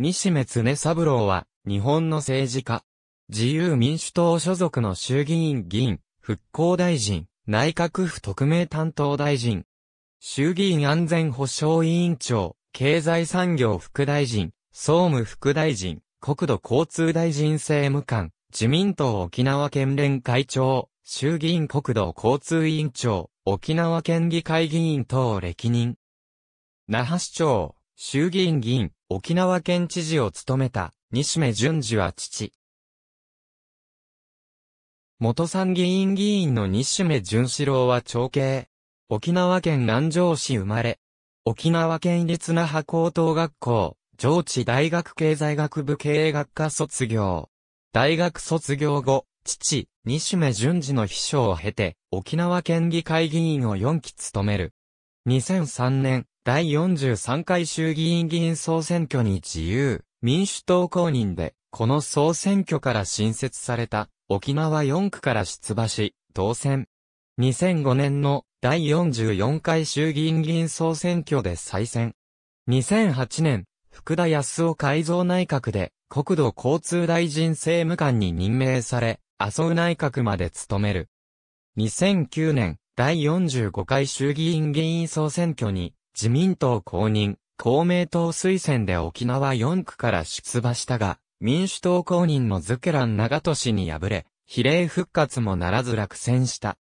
西目常三郎は、日本の政治家。自由民主党所属の衆議院議員、復興大臣、内閣府特命担当大臣。衆議院安全保障委員長、経済産業副大臣、総務副大臣、国土交通大臣政務官、自民党沖縄県連会長、衆議院国土交通委員長、沖縄県議会議員等歴任。那覇市長、衆議院議員、沖縄県知事を務めた西目淳二は父。元参議院議員の西目淳四郎は長兄。沖縄県南城市生まれ。沖縄県立那覇高等学校、上智大学経済学部経営学科卒業。大学卒業後、父、西目淳二の秘書を経て、沖縄県議会議員を4期務める。2003年、第43回衆議院議員総選挙に自由、民主党公認で、この総選挙から新設された、沖縄4区から出馬し、当選。2005年の第44回衆議院議員総選挙で再選。2008年、福田康夫改造内閣で、国土交通大臣政務官に任命され、麻生内閣まで務める。2009年、第45回衆議院議員総選挙に、自民党公認、公明党推薦で沖縄4区から出馬したが、民主党公認のズケラン長都市に敗れ、比例復活もならず落選した。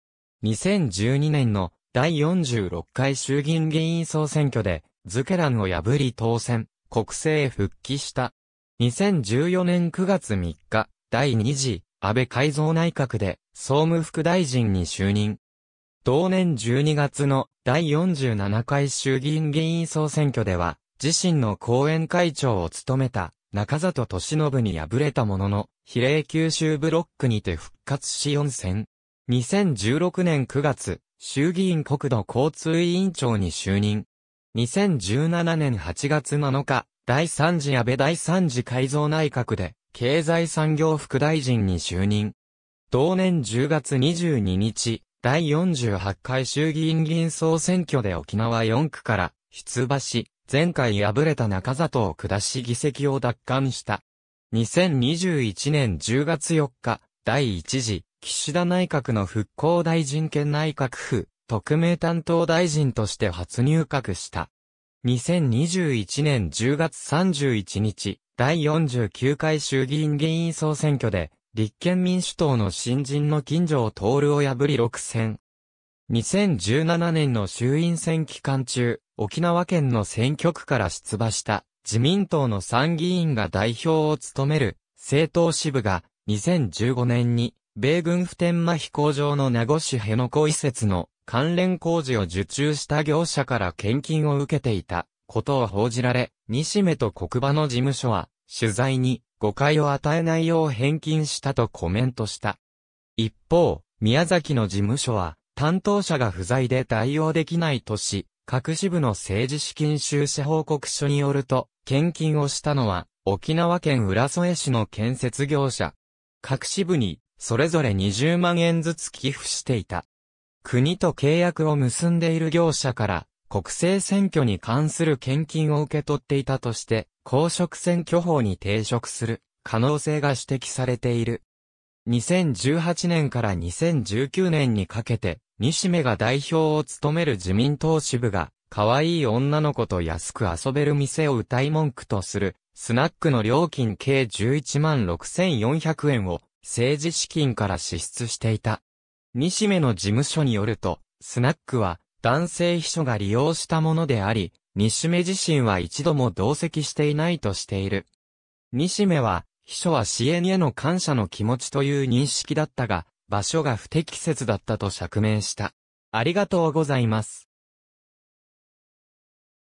2012年の第46回衆議院議員総選挙で、ズケランを破り当選、国政復帰した。2014年9月3日、第2次、安倍改造内閣で、総務副大臣に就任。同年12月の第47回衆議院議員総選挙では、自身の後援会長を務めた中里俊信に敗れたものの、比例九州ブロックにて復活し4選。2016年9月、衆議院国土交通委員長に就任。2017年8月7日、第3次安倍第3次改造内閣で、経済産業副大臣に就任。同年10月22日、第48回衆議院議員総選挙で沖縄4区から出馬し、前回敗れた中里を下し議席を奪還した。2021年10月4日、第1次、岸田内閣の復興大臣兼内閣府、特命担当大臣として初入閣した。2021年10月31日、第49回衆議院議員総選挙で、立憲民主党の新人の金城徹を破り6選。2017年の衆院選期間中、沖縄県の選挙区から出馬した自民党の参議院が代表を務める政党支部が2015年に米軍普天間飛行場の名護市辺野古移設の関連工事を受注した業者から献金を受けていたことを報じられ、西目と国場の事務所は取材に誤解を与えないよう返金したとコメントした。一方、宮崎の事務所は、担当者が不在で対応できないとし、各支部の政治資金収支報告書によると、献金をしたのは、沖縄県浦添市の建設業者。各支部に、それぞれ20万円ずつ寄付していた。国と契約を結んでいる業者から、国政選挙に関する献金を受け取っていたとして、公職選挙法に抵触する可能性が指摘されている。2018年から2019年にかけて、西目が代表を務める自民党支部が、可愛い女の子と安く遊べる店を歌い文句とする、スナックの料金計11万6400円を政治資金から支出していた。西目の事務所によると、スナックは男性秘書が利用したものであり、西目自身は一度も同席していないとしている。西目は、秘書は支援への感謝の気持ちという認識だったが、場所が不適切だったと釈明した。ありがとうございます。